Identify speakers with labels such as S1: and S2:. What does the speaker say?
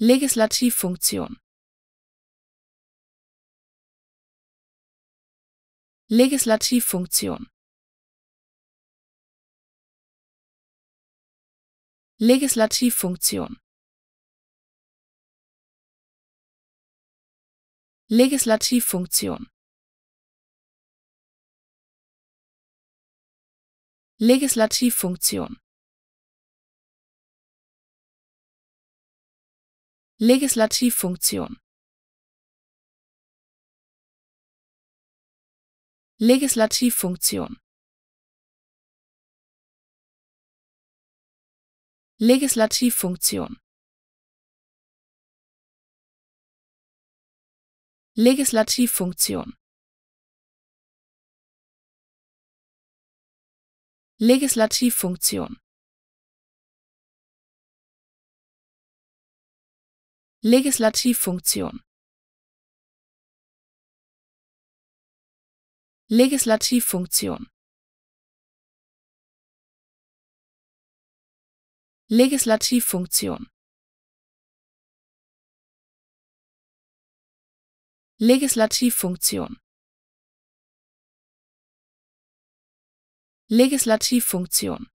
S1: Legislativfunktion Legislativfunktion Legislativfunktion Legislativfunktion Legislativfunktion Legislativfunktion Legislativfunktion Legislativfunktion Legislativfunktion Legislativfunktion Legislativfunktion Legislativfunktion Legislativfunktion Legislativfunktion Legislativfunktion